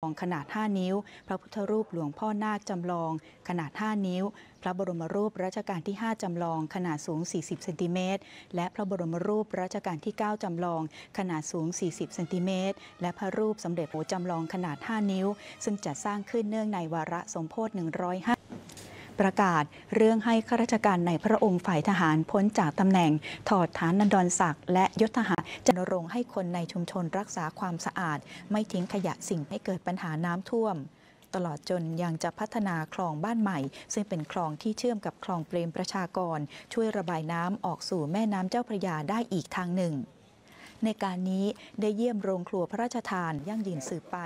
องขนาด 5 นิ้ว พระพุทธรูปหลวงพ่อนาคจำลอง ขนาด 5 นิ้ว พระบรมรูปรัชกาลที่5 จำลอง ขนาดสูง40เซนติเมตรและพระบรมรูปรัชกาลที่9จำลองขนาดสูง40เซนติเมตรและพระรูปสมเด็จโอจำลองขนาด5นิ้ว ซึ่งจัดสร้างขึ้นเนื่องในวาระสมโพธิ105ประกาศเรื่องให้ข้าราชการในพระองค์ฝ่ายทหารพ้นจากตำแหน่ง ถอดฐานนันดรศักดิ์และยศทหารจะรณรงค์ให้คนในชุมชนรักษาความสะอาดไม่ทิ้งขยะสิ่งให้เกิดปัญหาน้ำท่วม ตลอดจนยังจะพัฒนาคลองบ้านใหม่ ซึ่งเป็นคลองที่เชื่อมกับคลองเปรมประชากรช่วยระบายน้ำออกสู่แม่น้ำเจ้าพระยาได้อีกทางหนึ่ง ในการนี้ได้เยี่ยมโรงครัวพระราชทานยั่งยืนสืบไป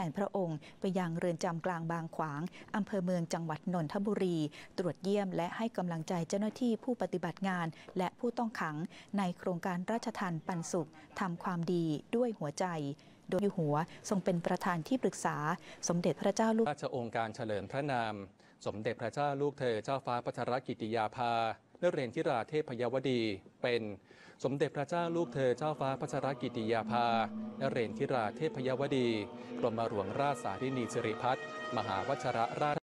แนพระองค์ไปยังเรือนจำกลางบางขวางอำเภอเมืองจังหวัดนนทบุรี ตรวจเยี่ยมและให้กำลังใจเจ้าหน้าที่ผู้ปฏิบัติงานและผู้ต้องขังในโครงการราชทานปันสุขทำความดีด้วยหัวใจโดยอยู่หัวทรงเป็นประธานที่ปรึกษาสมเด็จพระเจ้าลูกราชองค์การเฉลิมพระนาม สมเด็จพระเจ้าลูกเธอเจ้าฟ้าพัชรกิติยาภาเนเรนทิราเทพยวดี เป็น สมเด็จพระเจ้าลูกเธอเจ้าฟ้าพัชรกิติยาภาเนเรนทิราเทพยวดีกรมหลวงราชสาธินีสิริพัฒน์มหาวัชรราช